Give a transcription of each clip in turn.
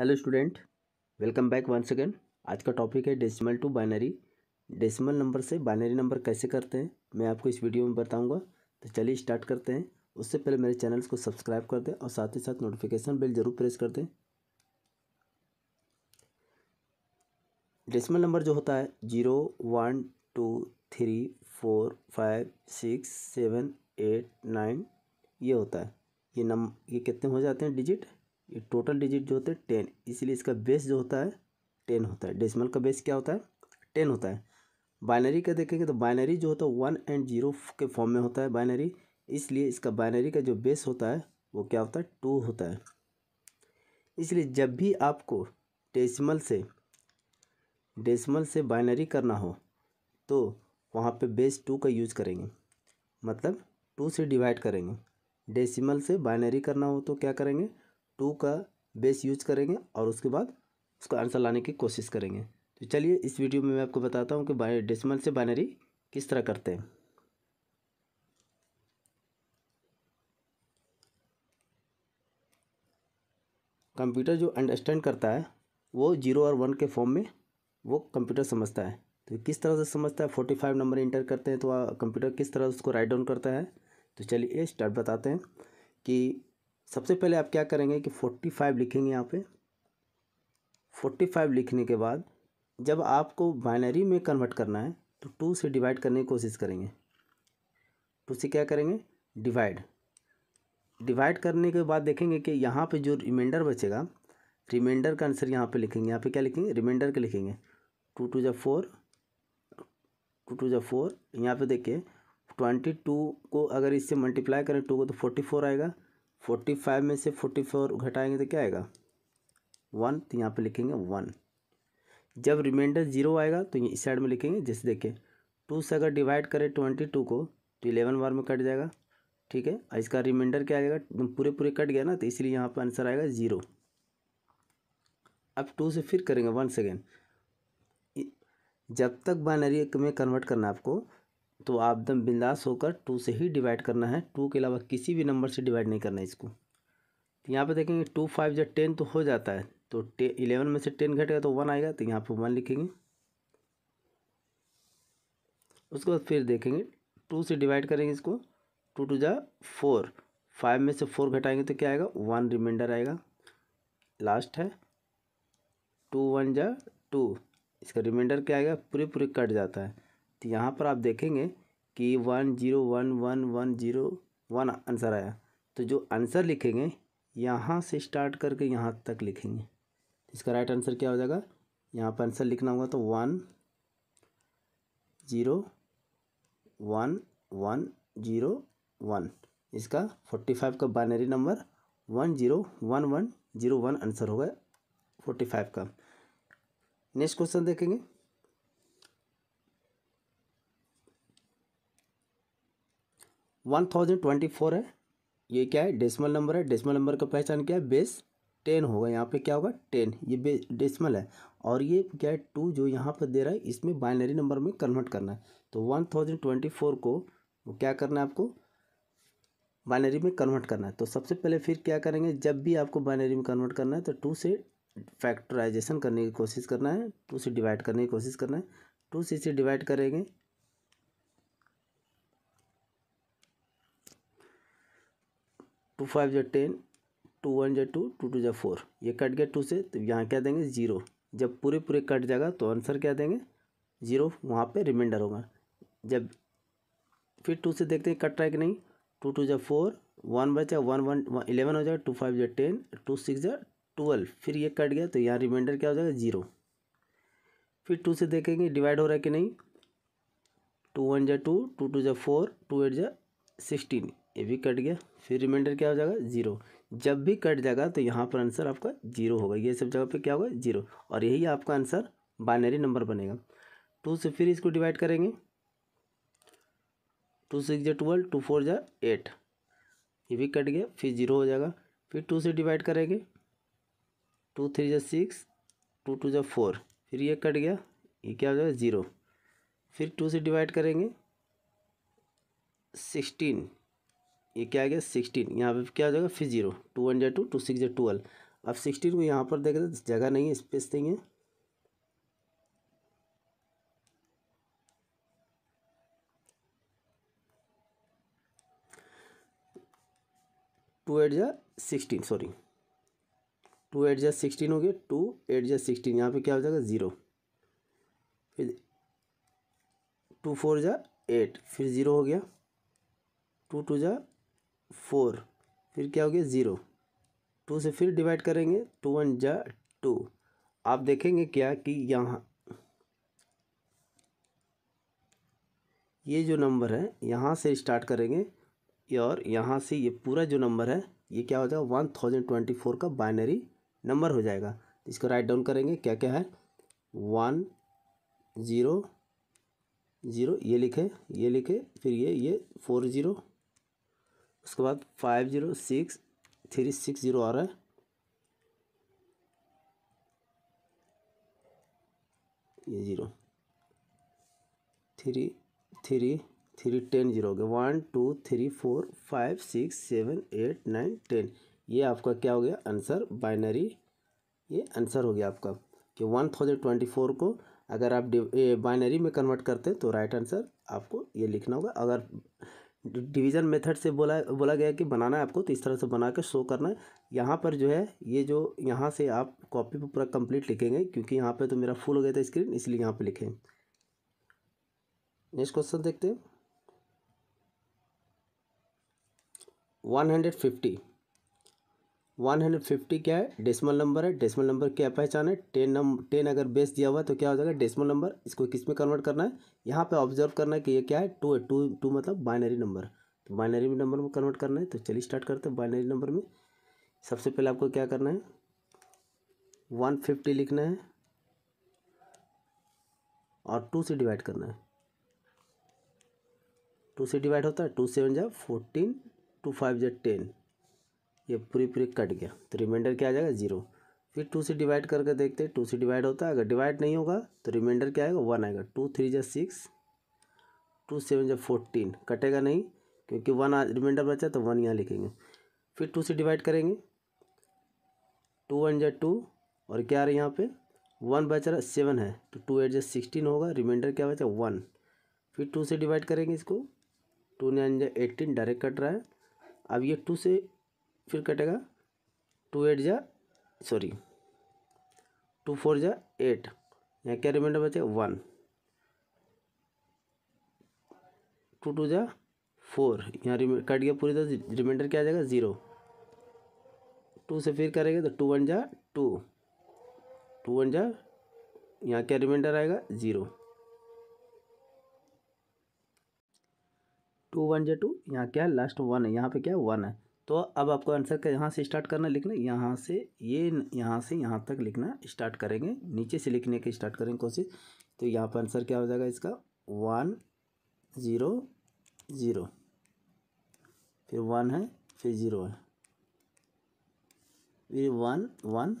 hello student welcome back one second आज का topic है decimal to binary decimal number से बाइनरी नंबर कैसे करते हैं मैं आपको इस वीडियो में बताऊंगा तो चलिए स्टार्ट करते हैं उससे पहले मेरे चैनल्स को सब्सक्राइब कर दें और साथ ही साथ नोटिफिकेशन बिल ज़रूर प्रेस कर दें डेसिमल नंबर जो होता है zero one two three four five six seven eight nine ये होता है ये नम ये कितने हो जाते हैं डिजिट ये टोटल डिजिट जो होते हैं टेन इसलिए इसका बेस जो होता है टेन होता है डेसिमल का बेस क्या होता है टेन होता है बाइनरी का देखेंगे तो बाइनरी जो होता है वन एंड जीरो के फॉर्म में होता है बाइनरी इसलिए इसका बाइनरी का जो बेस होता है वो क्या होता है टू होता है इसलिए जब भी आपको डेसिमल से डेसिमल से बाइनरी करना हो तो वहाँ पे बेस टू का यूज़ करेंगे मतलब टू से डिवाइड करेंगे डेसिमल से बाइनरी करना हो तो क्या करेंगे टू का बेस यूज करेंगे और उसके बाद उसका आंसर लाने की कोशिश करेंगे तो चलिए इस वीडियो में मैं आपको बताता हूँ कि डेसिमल से बाइनरी किस तरह करते हैं कंप्यूटर जो अंडरस्टैंड करता है वो जीरो और वन के फॉर्म में वो कंप्यूटर समझता है तो किस तरह से समझता है फोर्टी फाइव नंबर इंटर करते हैं तो कंप्यूटर किस तरह उसको राइट डाउन करता है तो चलिए स्टार्ट बताते हैं कि सबसे पहले आप क्या करेंगे कि फोर्टी फाइव लिखेंगे यहाँ पे फोर्टी फाइव लिखने के बाद जब आपको बाइनरी में कन्वर्ट करना है तो टू से डिवाइड करने की कोशिश करेंगे टू से क्या करेंगे डिवाइड डिवाइड करने के बाद देखेंगे कि यहाँ पे जो रिमाइंडर बचेगा रिमाइंडर का आंसर यहाँ पे लिखेंगे यहाँ पे क्या लिखेंगे रिमाइंडर के लिखेंगे टू टू जब फोर टू टू जब फोर यहाँ पर देखिए ट्वेंटी टू को अगर इससे मल्टीप्लाई करें टू को तो फोर्टी फोर आएगा फोर्टी फाइव में से फोर्टी फोर घटाएंगे तो क्या आएगा वन तो यहाँ पे लिखेंगे वन जब रिमाइंडर जीरो आएगा तो इस साइड में लिखेंगे जैसे देखिए टू से अगर डिवाइड करें ट्वेंटी टू को तो इलेवन बार में कट जाएगा ठीक है और इसका रिमाइंडर क्या आएगा पूरे पूरे कट गया ना तो इसलिए यहाँ पर आंसर आएगा ज़ीरो अब टू से फिर करेंगे वन सेकेंड जब तक बाइनरी में कन्वर्ट करना है आपको तो आप एकदम बिंदास होकर टू से ही डिवाइड करना है टू के अलावा किसी भी नंबर से डिवाइड नहीं करना है इसको तो यहाँ पर देखेंगे टू फाइव या टेन तो हो जाता है तो टे इलेवन में से टेन घटेगा तो वन आएगा तो यहाँ पर वन लिखेंगे उसके बाद फिर देखेंगे टू से डिवाइड करेंगे इसको टू टू जा फोर फाइव में से फोर घटाएंगे तो क्या आएगा वन रिमाइंडर आएगा लास्ट है टू वन जा टू इसका रिमाइंडर क्या आएगा पूरे पूरे कट जाता है तो यहाँ पर आप देखेंगे कि one zero one one one zero one answer आया तो जो आंसर लिखेंगे यहाँ से स्टार्ट करके यहाँ तक लिखेंगे इसका राइट आंसर क्या हो जाएगा यहाँ पर आंसर लिखना होगा तो one zero one one zero one इसका फोर्टी फाइव का binary number one zero one one zero one answer होगा फोर्टी फाइव का नेक्स्ट क्वेश्चन देखेंगे वन थाउजेंड ट्वेंटी फोर है ये क्या है डेसिमल नंबर है डेसिमल नंबर का पहचान क्या है बेस टेन होगा यहाँ पे क्या होगा टेन ये डेसिमल है और ये क्या है टू जो यहाँ पर दे रहा है इसमें बाइनरी नंबर में कन्वर्ट करना है तो वन थाउजेंड ट्वेंटी फोर को वो क्या करना है आपको बाइनरी में कन्वर्ट करना है तो सबसे पहले फिर क्या करेंगे जब भी आपको बाइनरी में कन्वर्ट करना है तो टू से फैक्टराइजेशन करने की कोशिश करना है टू से डिवाइड करने की कोशिश करना है टू से इसे डिवाइड करेंगे टू फाइव जो टेन टू वन जो टू टू टू जो फोर ये कट गया टू से तो यहाँ क्या देंगे ज़ीरो जब पूरे पूरे कट जाएगा तो आंसर क्या देंगे ज़ीरो वहाँ पे रिमाइंडर होगा जब फिर टू से देखते हैं कट रहा है कि नहीं टू टू जो फोर वन बचा वन वन इलेवन हो जाएगा टू फाइव जो टेन टू सिक्स जो ट्वेल्व फिर ये कट गया तो यहाँ रिमाइंडर क्या हो जाएगा ज़ीरो फिर टू से देखेंगे डिवाइड हो रहा है कि नहीं टू वन जो टू टू टू जो फोर टू एट जो सिक्सटीन ये भी कट गया फिर रिमाइंडर क्या हो जाएगा जीरो जब भी कट जाएगा तो यहाँ पर आंसर आपका जीरो होगा ये सब जगह पे क्या होगा जीरो और यही आपका आंसर बाइनरी नंबर बनेगा टू से फिर इसको डिवाइड करेंगे टू सिक्स जो ट्वेल्व टू फोर जो एट ये भी कट गया फिर जीरो हो जाएगा फिर टू से डिवाइड करेंगे टू थ्री जो सिक्स टू टू जो फोर फिर ये कट गया ये क्या हो जाएगा ज़ीरो फिर टू से डिवाइड करेंगे सिक्सटीन ये क्या आ गया सिक्सटीन यहाँ पे क्या हो जाएगा फिर जीरो टू वन जै टू टू सिक्स जै ट्वेल्व अब सिक्सटीन को यहाँ पर देख रहे जगह नहीं है स्पेस नहीं है टू एट जा सिक्सटीन सॉरी टू एट जा सिक्सटीन हो गया टू एट जै सिक्सटीन यहाँ पे क्या हो जाएगा ज़ीरो फिर टू फोर जा एट फिर ज़ीरो हो गया टू टू जा फोर फिर क्या हो गया ज़ीरो टू से फिर डिवाइड करेंगे टू वन जा टू आप देखेंगे क्या कि यहाँ ये जो नंबर है यहाँ से स्टार्ट करेंगे और यहाँ से ये पूरा जो नंबर है ये क्या हो जाएगा वन थाउजेंड ट्वेंटी फोर का बाइनरी नंबर हो जाएगा इसको राइट डाउन करेंगे क्या क्या है वन ज़ीरो ज़ीरो ये लिखे ये लिखे फिर ये ये फोर ज़ीरो उसके बाद five zero six three six zero आ रहा है ये zero three three three ten zero हो गया one two three four five six seven eight nine ten ये आपका क्या हो गया आंसर बाइनरी ये आंसर हो गया आपका कि वन थाउजेंड ट्वेंटी फोर को अगर आप बाइनरी में कन्वर्ट करते हैं तो राइट आंसर आपको ये लिखना होगा अगर डिवीज़न मेथड से बोला बोला गया कि बनाना है आपको तो इस तरह से बना के शो करना है यहाँ पर जो है ये जो यहाँ से आप कॉपी पर पूरा कंप्लीट लिखेंगे क्योंकि यहाँ पे तो मेरा फुल हो गया था स्क्रीन इसलिए यहाँ पे लिखें नेक्स्ट क्वेश्चन देखते हैं one hundred fifty one hundred fifty क्या है डेसिमल नंबर है डेसिमल नंबर क्या पहचान है टेन नंबर टेन अगर बेस दिया हुआ है तो क्या हो जाएगा डेसिमल नंबर इसको किस में कन्वर्ट करना है यहाँ पे ऑब्जर्व करना है कि ये क्या है टू है टू टू मतलब बाइनरी नंबर तो बाइनरी नंबर में कन्वर्ट करना है तो चलिए स्टार्ट करते हैं बाइनरी नंबर में सबसे पहले आपको क्या करना है वन फिफ्टी लिखना है और टू से डिवाइड करना है टू से डिवाइड होता है टू सेवन जा फोर्टीन टू फाइव जा टेन ये पूरी पूरी कट गया तो रिमाइंडर क्या आ जाएगा जीरो फिर टू से डिवाइड करके देखते हैं टू से डिवाइड होता है अगर डिवाइड नहीं होगा तो रिमाइंडर क्या आएगा वन आएगा टू थ्री जै सिक्स टू सेवन जै फोर्टीन कटेगा नहीं क्योंकि वन रिमाइंडर बचा तो वन यहाँ लिखेंगे फिर टू से डिवाइड करेंगे टू वन जै टू और क्या आ रहा है यहाँ पर वन बच रहा सेवन है तो टू एट जै सिक्सटीन होगा रिमाइंडर क्या बचा वन फिर टू से डिवाइड करेंगे इसको टू नाइन जै एटीन डायरेक्ट कट रहा है अब ये टू से फिर कटेगा टू एट जा सॉरी टू फोर जा एट यहाँ क्या रिमाइंडर बचेगा वन टू टू जा फोर यहाँ कट गया पूरी तरह रिमाइंडर क्या आ जाएगा ज़ीरो टू से फिर करेंगे तो टू वन जा टू टू वन जा यहाँ क्या रिमाइंडर आएगा ज़ीरो टू वन जे टू यहाँ क्या है लास्ट वन है यहाँ पे क्या वन है तो अब आपको आंसर का यहाँ से स्टार्ट करना लिखना यहाँ से ये यहाँ से यहाँ तक लिखना स्टार्ट करेंगे नीचे से लिखने की स्टार्ट करेंगे कोशिश तो यहाँ पर आंसर क्या हो जाएगा इसका वन ज़ीरो ज़ीरो फिर वन है फिर ज़ीरो है फिर वन वन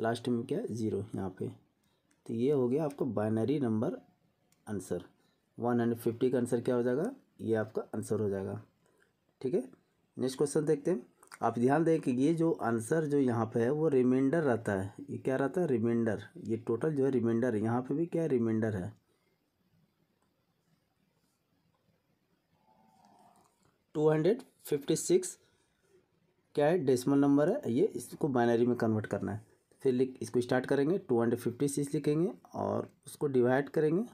लास्ट में क्या है ज़ीरो यहाँ पे तो ये हो गया आपका binary number answer one hundred fifty का आंसर क्या हो जाएगा ये आपका आंसर हो जाएगा ठीक है नेक्स्ट क्वेश्चन देखते हैं आप ध्यान दें कि ये जो आंसर जो यहाँ पे है वो रिमाइंडर रहता है ये क्या रहता है रिमाइंडर ये टोटल जो है रिमाइंडर है यहाँ पे भी क्या रिमाइंडर है टू हंड्रेड फिफ्टी सिक्स क्या है डेसिमल नंबर है ये इसको बाइनरी में कन्वर्ट करना है फिर लिख इसको स्टार्ट करेंगे टू हंड्रेड फिफ्टी सिक्स लिखेंगे और उसको डिवाइड करेंगे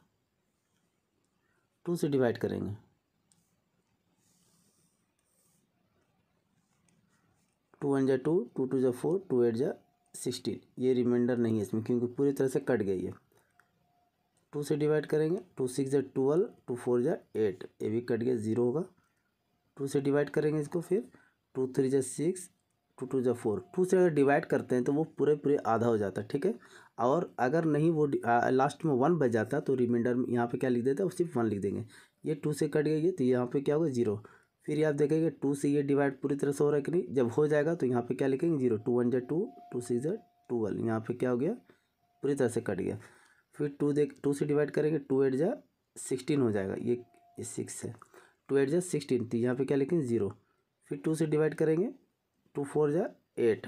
टू से डिवाइड करेंगे टू वन जा टू टू टू जा फोर टू एट जा सिक्सटीन ये रिमाइंडर नहीं है इसमें क्योंकि पूरी तरह से कट गई है टू से डिवाइड करेंगे टू सिक्स जा ट्वेल्व टू फोर जा एट ये भी कट गया ज़ीरो होगा टू से डिवाइड करेंगे इसको फिर टू थ्री जा सिक्स टू टू जा फोर टू से अगर डिवाइड करते हैं तो वो पूरे पूरे आधा हो जाता है ठीक है और अगर नहीं वो आ, लास्ट में वन बच जाता तो रिमाइंडर यहाँ पे क्या लिख देता है सिर्फ वन लिख देंगे ये टू से कट गई है तो यहाँ पे क्या होगा जीरो फिर आप देखेंगे टू से ये डिवाइड पूरी तरह से हो रहा है कि नहीं जब हो जाएगा तो यहाँ पे क्या लिखेंगे zero two one Z two two जै जेड वन यहाँ पर क्या हो गया पूरी तरह से कट गया फिर टू देख टू से डिवाइड करेंगे टू एट जा सिक्सटीन हो जाएगा ये सिक्स है टू एट जा सिक्सटीन तो यहाँ पर क्या लिखेंगे जीरो फिर टू से डिवाइड करेंगे टू फोर जा एट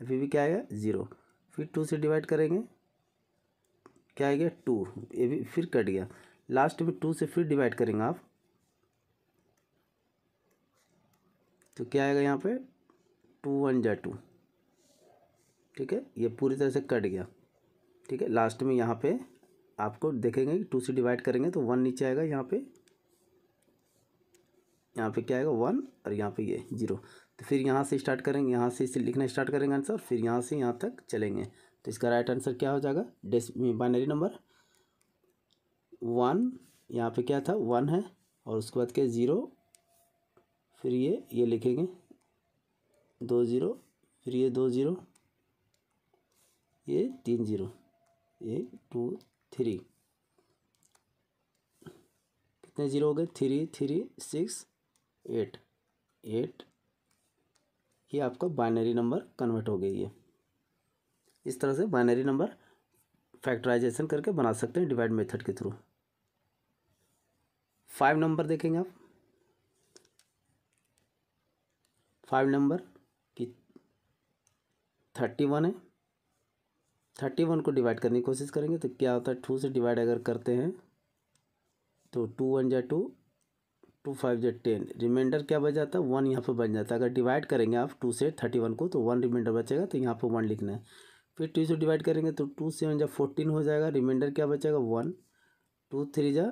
अभी भी क्या आएगा ज़ीरो फिर टू से डिवाइड करेंगे क्या आएगा टू ये भी फिर कट गया लास्ट में टू से फिर डिवाइड करेंगे आप तो क्या आएगा यहाँ पे टू वन जै टू ठीक है ये पूरी तरह से कट गया ठीक है लास्ट में यहाँ पे आपको देखेंगे टू से डिवाइड करेंगे तो वन नीचे आएगा यहाँ पे यहाँ पे क्या आएगा वन और यहाँ पे ये जीरो तो फिर यहाँ से स्टार्ट करेंगे यहाँ से इसे लिखना स्टार्ट करेंगे आंसर फिर यहाँ से यहाँ तक चलेंगे तो इसका राइट आंसर क्या हो जाएगा डेस बाइनरी नंबर वन यहाँ पे क्या था वन है और उसके बाद क्या ज़ीरो फिर ये ये लिखेंगे दो ज़ीरो फिर ये दो ज़ीरो ये तीन ज़ीरो ये टू थ्री कितने ज़ीरो हो गए three three six eight eight ये आपका बाइनरी नंबर कन्वर्ट हो गई है इस तरह से बाइनरी नंबर फैक्टराइजेशन करके बना सकते हैं डिवाइड मेथड के थ्रू फाइव नंबर देखेंगे आप फाइव नंबर की थर्टी वन है थर्टी वन को डिवाइड करने की कोशिश करेंगे तो क्या होता है टू से डिवाइड अगर करते हैं तो टू वन जै टू टू फाइव जै टेन रिमाइंडर क्या बच जाता है वन यहाँ पर बन जाता है अगर डिवाइड करेंगे आप टू से थर्टी वन को तो वन रिमाइंडर बचेगा तो यहाँ पर वन लिखना है फिर टू से डिवाइड करेंगे तो टू सेवन जै फोर्टीन हो जाएगा रिमाइंडर क्या बचेगा वन टू थ्री जा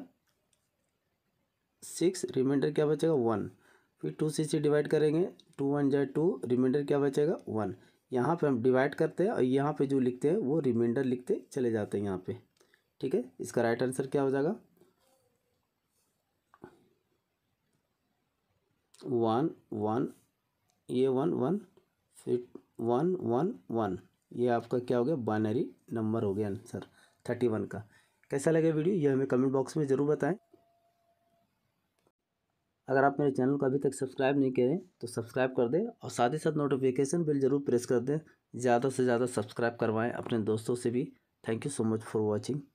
सिक्स रिमाइंडर क्या बचेगा वन फिर टू सी से डिवाइड करेंगे टू वन जाए टू रिमाइंडर क्या बचेगा वन यहाँ पे हम डिवाइड करते हैं और यहाँ पे जो लिखते हैं वो रिमाइंडर लिखते चले जाते हैं यहाँ पे ठीक है इसका राइट आंसर क्या हो जाएगा वन वन ये वन वन फिर वन वन वन ये आपका क्या हो गया बाइनरी नंबर हो गया आंसर थर्टी वन का कैसा लगे वीडियो ये हमें कमेंट बॉक्स में ज़रूर बताएं अगर आप मेरे चैनल को अभी तक सब्सक्राइब नहीं करें तो सब्सक्राइब कर दें और साथ ही साथ नोटिफिकेशन बिल ज़रूर प्रेस कर दें ज़्यादा से ज़्यादा सब्सक्राइब करवाएं अपने दोस्तों से भी thank you so much for watching